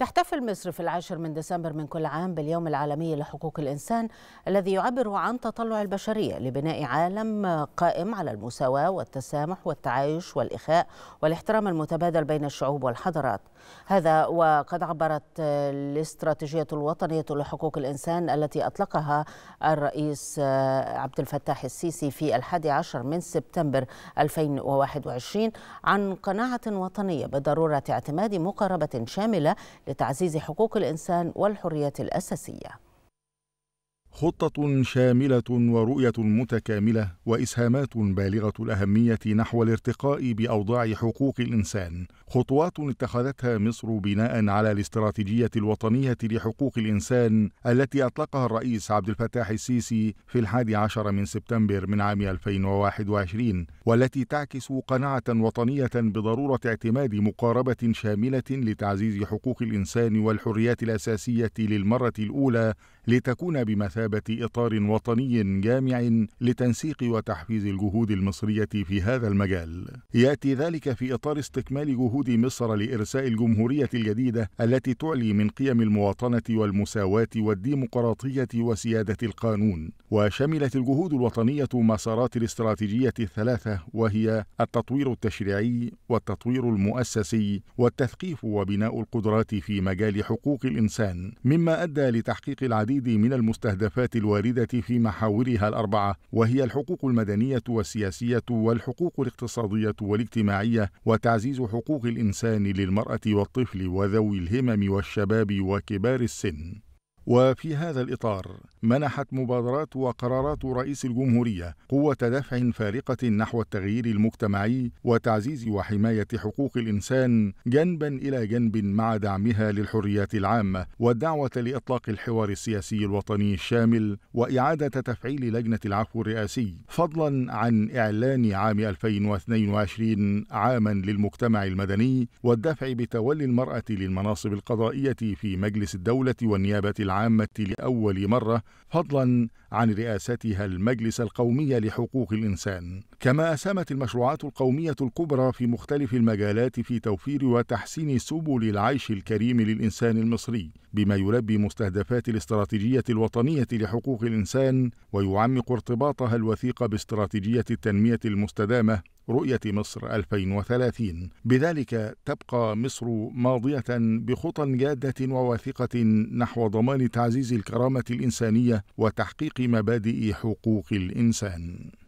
تحتفل مصر في العاشر من ديسمبر من كل عام باليوم العالمي لحقوق الإنسان الذي يعبر عن تطلع البشرية لبناء عالم قائم على المساواة والتسامح والتعايش والإخاء والاحترام المتبادل بين الشعوب والحضارات هذا وقد عبرت الاستراتيجية الوطنية لحقوق الإنسان التي أطلقها الرئيس عبد الفتاح السيسي في الحادي عشر من سبتمبر 2021 عن قناعة وطنية بضرورة اعتماد مقاربة شاملة لتعزيز حقوق الإنسان والحريات الأساسية خطه شامله ورؤيه متكامله واسهامات بالغه الاهميه نحو الارتقاء باوضاع حقوق الانسان خطوات اتخذتها مصر بناء على الاستراتيجيه الوطنيه لحقوق الانسان التي اطلقها الرئيس عبد الفتاح السيسي في الحادي عشر من سبتمبر من عام 2021 والتي تعكس قناعه وطنيه بضروره اعتماد مقاربه شامله لتعزيز حقوق الانسان والحريات الاساسيه للمره الاولى لتكون بمثابة إطار وطني جامع لتنسيق وتحفيز الجهود المصرية في هذا المجال. يأتي ذلك في إطار استكمال جهود مصر لإرساء الجمهورية الجديدة التي تعلي من قيم المواطنة والمساواة والديمقراطية وسيادة القانون. وشملت الجهود الوطنية مسارات الاستراتيجية الثلاثة وهي التطوير التشريعي والتطوير المؤسسي والتثقيف وبناء القدرات في مجال حقوق الإنسان، مما أدى لتحقيق العديد العديد من المستهدفات الواردة في محاورها الأربعة وهي الحقوق المدنية والسياسية والحقوق الاقتصادية والاجتماعية وتعزيز حقوق الإنسان للمرأة والطفل وذوي الهمم والشباب وكبار السن وفي هذا الإطار منحت مبادرات وقرارات رئيس الجمهورية قوة دفع فارقة نحو التغيير المجتمعي وتعزيز وحماية حقوق الإنسان جنبا إلى جنب مع دعمها للحريات العامة والدعوة لإطلاق الحوار السياسي الوطني الشامل وإعادة تفعيل لجنة العفو الرئاسي فضلا عن إعلان عام 2022 عاما للمجتمع المدني والدفع بتولي المرأة للمناصب القضائية في مجلس الدولة والنيابة العامة لأول مرة فضلا عن رئاستها المجلس القومي لحقوق الإنسان كما أسامت المشروعات القومية الكبرى في مختلف المجالات في توفير وتحسين سبل العيش الكريم للإنسان المصري بما يلبي مستهدفات الاستراتيجية الوطنية لحقوق الإنسان ويعمق ارتباطها الوثيق باستراتيجية التنمية المستدامة رؤية مصر 2030 بذلك تبقى مصر ماضية بخطى جادة وواثقة نحو ضمان تعزيز الكرامة الإنسانية وتحقيق مبادئ حقوق الإنسان